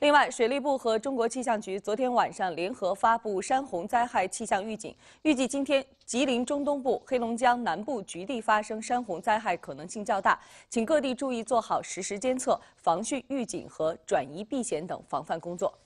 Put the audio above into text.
另外，水利部和中国气象局昨天晚上联合发布山洪灾害气象预警，预计今天吉林中东部、黑龙江南部局地发生山洪灾害可能性较大，请各地注意做好实时监测、防汛预警和转移避险等防范工作。